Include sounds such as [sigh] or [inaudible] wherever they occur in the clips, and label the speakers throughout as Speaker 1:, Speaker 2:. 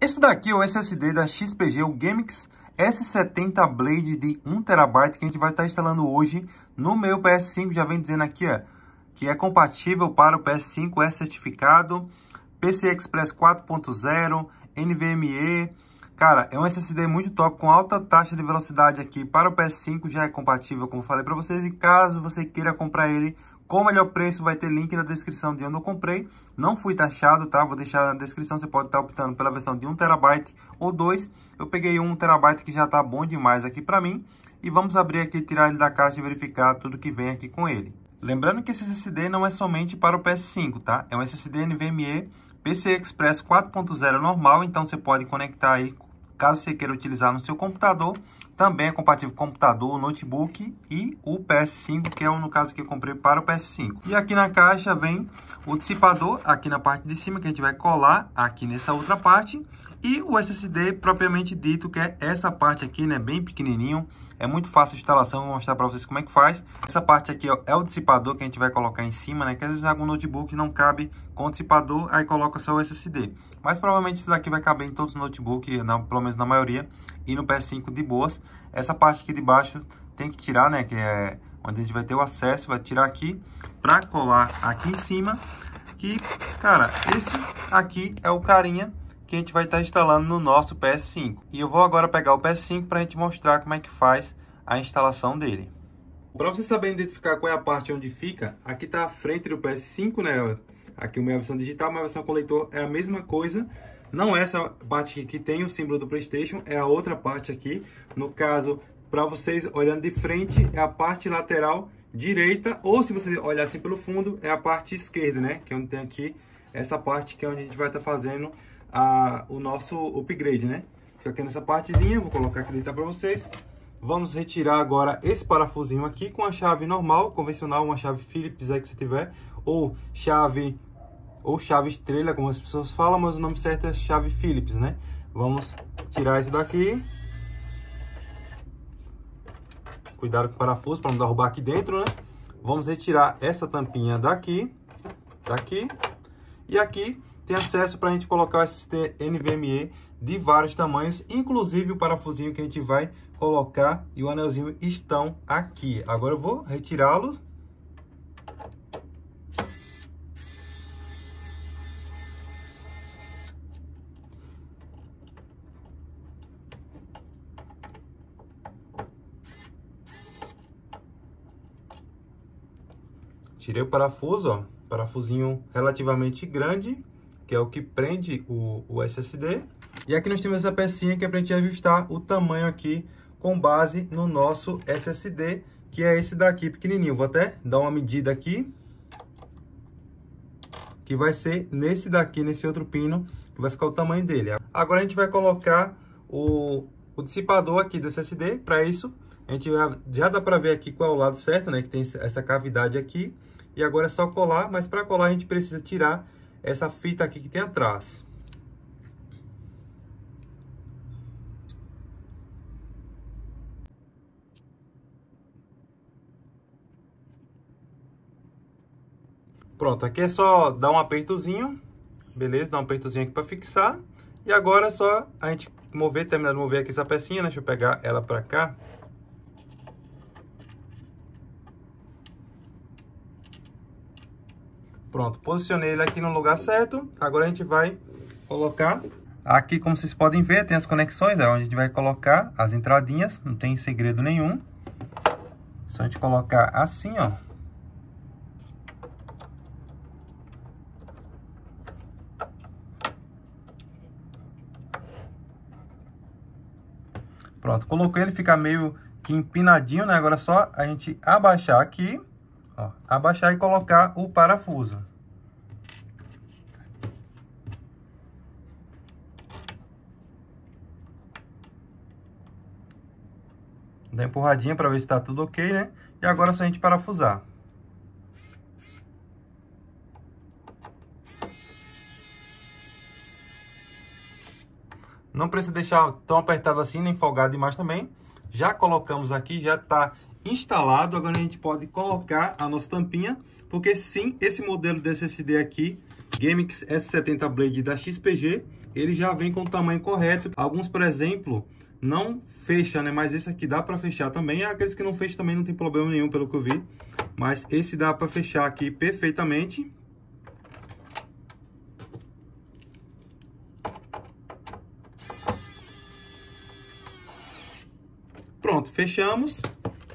Speaker 1: Esse daqui é o SSD da XPG, o Gamix S70 Blade de 1TB que a gente vai estar instalando hoje no meu PS5, já vem dizendo aqui, ó, que é compatível para o PS5, é certificado, PCI Express 4.0, NVMe, cara, é um SSD muito top, com alta taxa de velocidade aqui para o PS5, já é compatível, como falei para vocês, e caso você queira comprar ele com o melhor preço vai ter link na descrição de onde eu comprei. Não fui taxado, tá? Vou deixar na descrição, você pode estar tá optando pela versão de 1TB ou 2. Eu peguei 1TB que já está bom demais aqui para mim. E vamos abrir aqui, tirar ele da caixa e verificar tudo que vem aqui com ele. Lembrando que esse SSD não é somente para o PS5, tá? É um SSD NVMe PCI Express 4.0 normal, então você pode conectar aí Caso você queira utilizar no seu computador, também é compatível com o computador, notebook e o PS5, que é o no caso que eu comprei para o PS5. E aqui na caixa vem o dissipador aqui na parte de cima, que a gente vai colar aqui nessa outra parte. E o SSD propriamente dito, que é essa parte aqui, né, bem pequenininho, é muito fácil a instalação, vou mostrar para vocês como é que faz. Essa parte aqui ó, é o dissipador que a gente vai colocar em cima, né? Que às vezes algum notebook não cabe com dissipador, aí coloca só o SSD. Mas provavelmente isso daqui vai caber em todos os notebooks, na, pelo menos na maioria, e no PS5 de boas. Essa parte aqui de baixo tem que tirar, né? Que é onde a gente vai ter o acesso, vai tirar aqui para colar aqui em cima. E cara, esse aqui é o carinha que a gente vai estar instalando no nosso PS5. E eu vou agora pegar o PS5 para a gente mostrar como é que faz a instalação dele. Para você saber identificar qual é a parte onde fica, aqui está a frente do PS5, né? Aqui uma versão digital, uma versão coletor é a mesma coisa. Não é essa parte que tem o símbolo do PlayStation, é a outra parte aqui. No caso, para vocês olhando de frente, é a parte lateral direita, ou se vocês olharem assim pelo fundo, é a parte esquerda, né? Que é onde tem aqui essa parte que é onde a gente vai estar tá fazendo a, o nosso upgrade, né? Fica aqui nessa partezinha, vou colocar aqui dentro para vocês. Vamos retirar agora esse parafusinho aqui com a chave normal, convencional, uma chave Phillips aí que você tiver, ou chave ou chave estrela, como as pessoas falam, mas o nome certo é chave Phillips, né? Vamos tirar isso daqui. Cuidado com o parafuso para não derrubar aqui dentro, né? Vamos retirar essa tampinha daqui, daqui. E aqui tem acesso para a gente colocar o SST NVMe de vários tamanhos, inclusive o parafusinho que a gente vai colocar e o anelzinho estão aqui. Agora eu vou retirá-lo. Tirei o parafuso, ó, parafusinho relativamente grande que é o que prende o, o SSD. E aqui nós temos essa pecinha que é para a gente ajustar o tamanho aqui com base no nosso SSD, que é esse daqui pequenininho. Vou até dar uma medida aqui, que vai ser nesse daqui, nesse outro pino, que vai ficar o tamanho dele. Agora a gente vai colocar o, o dissipador aqui do SSD, para isso a gente já, já dá para ver aqui qual é o lado certo, né, que tem essa cavidade aqui. E agora é só colar, mas para colar a gente precisa tirar essa fita aqui que tem atrás. Pronto, aqui é só dar um apertozinho, beleza? Dar um apertozinho aqui para fixar. E agora é só a gente mover, terminar de mover aqui essa pecinha, né? Deixa eu pegar ela para cá. Pronto, posicionei ele aqui no lugar certo. Agora a gente vai colocar... Aqui, como vocês podem ver, tem as conexões, é onde a gente vai colocar as entradinhas, não tem segredo nenhum. Só a gente colocar assim, ó. Pronto, colocou ele, fica meio que empinadinho, né? Agora é só a gente abaixar aqui Ó, abaixar e colocar o parafuso. Dá empurradinha para ver se está tudo ok, né? E agora é só a gente parafusar. Não precisa deixar tão apertado assim, nem folgado demais também. Já colocamos aqui, já está instalado, agora a gente pode colocar a nossa tampinha, porque sim, esse modelo desse SSD aqui, Gamex S70 Blade da XPG, ele já vem com o tamanho correto. Alguns, por exemplo, não fecha, né? Mas esse aqui dá para fechar também. Aqueles que não fecham também não tem problema nenhum, pelo que eu vi. Mas esse dá para fechar aqui perfeitamente. Pronto, fechamos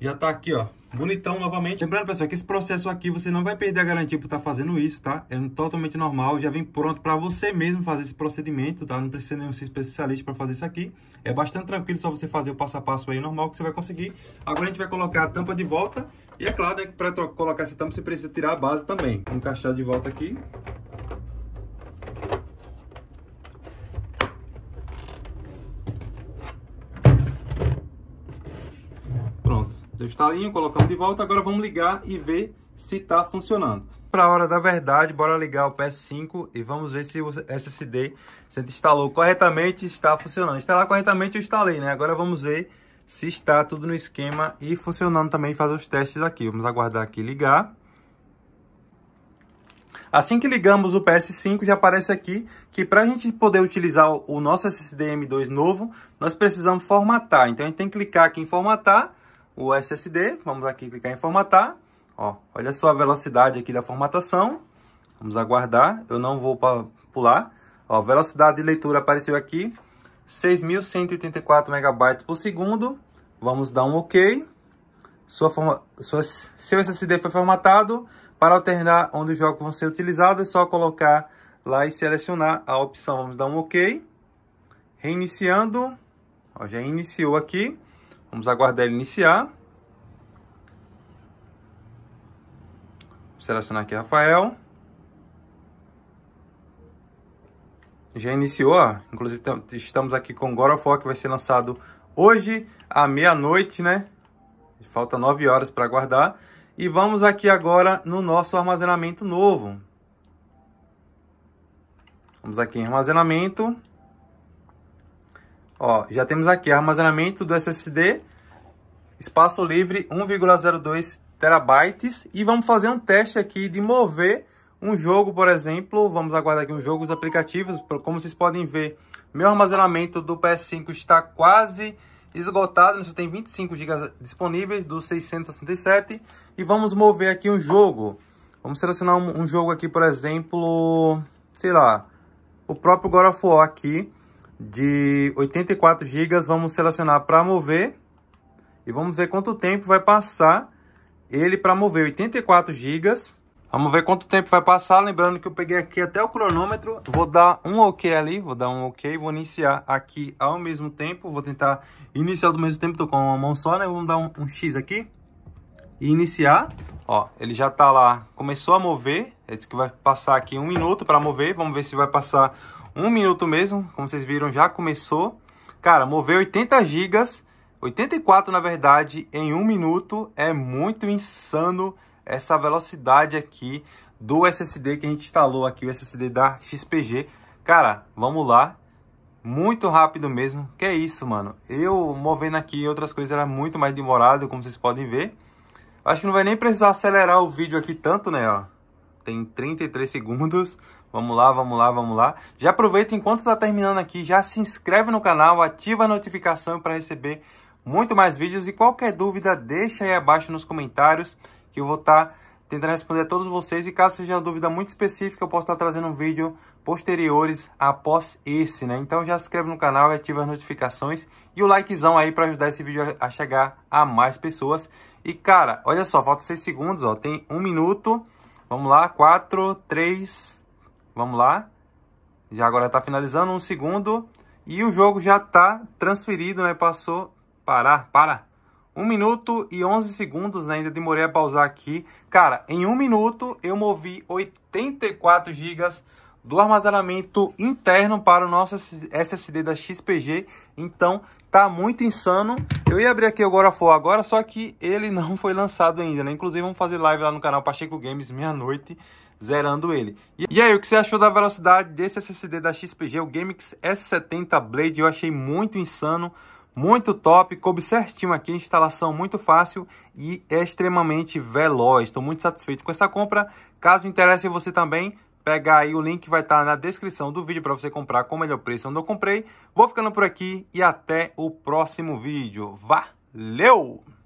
Speaker 1: já tá aqui, ó, bonitão novamente. Lembrando, pessoal, que esse processo aqui você não vai perder a garantia por estar tá fazendo isso, tá? É totalmente normal, já vem pronto para você mesmo fazer esse procedimento, tá? Não precisa nenhum especialista para fazer isso aqui. É bastante tranquilo só você fazer o passo a passo aí normal que você vai conseguir. Agora a gente vai colocar a tampa de volta. E é claro, né, que para colocar essa tampa você precisa tirar a base também. Encaixar de volta aqui. Deu estalinho, colocamos de volta. Agora vamos ligar e ver se está funcionando. Para a hora da verdade, bora ligar o PS5 e vamos ver se o SSD se instalou corretamente está funcionando. Instalar corretamente eu instalei, né? Agora vamos ver se está tudo no esquema e funcionando também, fazer os testes aqui. Vamos aguardar aqui ligar. Assim que ligamos o PS5, já aparece aqui que para a gente poder utilizar o nosso SSD M2 novo, nós precisamos formatar. Então, a gente tem que clicar aqui em formatar o SSD. Vamos aqui clicar em formatar. Ó, olha só a velocidade aqui da formatação. Vamos aguardar. Eu não vou pular. Ó, velocidade de leitura apareceu aqui. 6.184 megabytes por segundo. Vamos dar um OK. Sua forma, sua, seu SSD foi formatado. Para alternar onde os jogos vão ser utilizados, é só colocar lá e selecionar a opção. Vamos dar um OK. Reiniciando. Ó, já iniciou aqui. Vamos aguardar ele iniciar. Selecionar aqui Rafael. Já iniciou, ó. Inclusive, estamos aqui com God of War, que vai ser lançado hoje à meia-noite, né? Falta 9 horas para aguardar. E vamos aqui agora no nosso armazenamento novo. Vamos aqui em armazenamento. Ó, já temos aqui armazenamento do SSD, espaço livre 1,02 terabytes e vamos fazer um teste aqui de mover um jogo, por exemplo, vamos aguardar aqui um jogo, os aplicativos, como vocês podem ver, meu armazenamento do PS5 está quase esgotado, só tem 25 GB disponíveis do 667 e vamos mover aqui um jogo. Vamos selecionar um, um jogo aqui, por exemplo, sei lá, o próprio God of War aqui de 84 GB, vamos selecionar para mover e vamos ver quanto tempo vai passar ele para mover 84 GB. Vamos ver quanto tempo vai passar, lembrando que eu peguei aqui até o cronômetro, vou dar um ok ali, vou dar um ok, vou iniciar aqui ao mesmo tempo, vou tentar iniciar do mesmo tempo, tô com uma mão só, né, vamos dar um, um X aqui, e iniciar, ó, ele já tá lá, começou a mover, ele disse que vai passar aqui um minuto para mover. Vamos ver se vai passar um minuto mesmo. Como vocês viram, já começou. Cara, mover 80 gigas, 84 na verdade, em um minuto. É muito insano essa velocidade aqui do SSD que a gente instalou aqui, o SSD da XPG. Cara, vamos lá. Muito rápido mesmo. Que é isso, mano. Eu movendo aqui outras coisas era muito mais demorado, como vocês podem ver. Acho que não vai nem precisar acelerar o vídeo aqui tanto, né, ó tem 33 segundos. Vamos lá, vamos lá, vamos lá. Já aproveita enquanto está terminando aqui, já se inscreve no canal, ativa a notificação para receber muito mais vídeos. E qualquer dúvida, deixa aí abaixo nos comentários que eu vou estar tá tentando responder a todos vocês. E caso seja uma dúvida muito específica, eu posso estar tá trazendo um vídeo posteriores após esse, né? Então já se inscreve no canal e ativa as notificações. E o likezão aí para ajudar esse vídeo a chegar a mais pessoas. E cara, olha só, falta 6 segundos, ó, tem 1 um minuto... Vamos lá, 4, 3, vamos lá. Já agora está finalizando, um segundo. E o jogo já está transferido, né? Passou, parar, para. 1 um minuto e 11 segundos, né? ainda demorei a pausar aqui. Cara, em um minuto eu movi 84 gigas do armazenamento interno para o nosso SSD da XPG. Então, tá muito insano. Eu ia abrir aqui agora for agora, só que ele [laughs] não foi lançado ainda, né? Inclusive, vamos fazer live lá no canal Pacheco Games meia-noite, zerando ele. E, aí, o que você achou da velocidade desse SSD da XPG, o Gamix S70 Blade? Eu achei muito insano, muito top, coube certinho aqui, instalação muito fácil e é extremamente veloz. Estou muito satisfeito com essa compra. Caso interesse você também, pegar aí o link vai estar na descrição do vídeo para você comprar com o melhor preço onde eu comprei. Vou ficando por aqui e até o próximo vídeo. Valeu!